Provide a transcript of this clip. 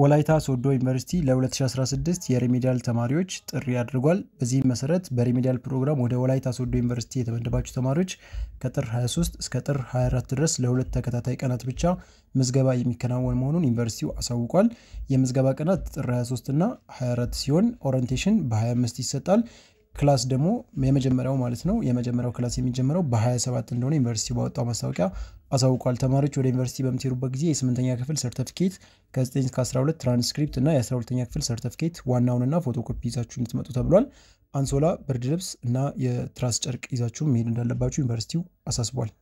ወላይታ ሶዶ ዩኒቨርሲቲ ለ2016 የሪሜዲያል ተማሪዎች ጥሪ አድርጓል። በዚህም መሰረት በሪሜዲያል ፕሮግራም ወደ ወላይታ ሶዶ ዩኒቨርሲቲ የተመደባችሁ ተማሪዎች ከጥር 23 እስከ ጥር 24 ድረስ ለሁለት ተከታታይ ቀናት ብቻ ምዝገባ የሚከናወን መሆኑን ዩኒቨርሲቲው አሳውቋል። የምዝገባ ቀናት ጥር 23 እና 24 ሲሆን ኦሪንቴሽን በ25 ይሰጣል። ክላስ ደግሞ የመጀመሪያው ማለት ነው የመጀመሪያው ክላስ የሚጀምረው በ27 እንደሆነ ዩኒቨርሲቲ ባወጣው ማስታወቂያ አሳውቋል። ተማሪዎች ወደ ዩኒቨርሲቲ በምትሄዱበት ጊዜ የ8ኛ ክፍል ሰርተፍኬት ከ9 እስከ 12 ትራንስክሪፕት እና የ 12 ኛ ክፍል ሰርተፍኬት ዋናውንና ፎቶኮፒ ይዛችሁ እንድትመጡ ተብሏል። አንሶላ፣ ብርድ ልብስ እና የትራስ ጨርቅ ይዛችሁ መሄድ እንዳለባችሁ ዩኒቨርሲቲው አሳስቧል።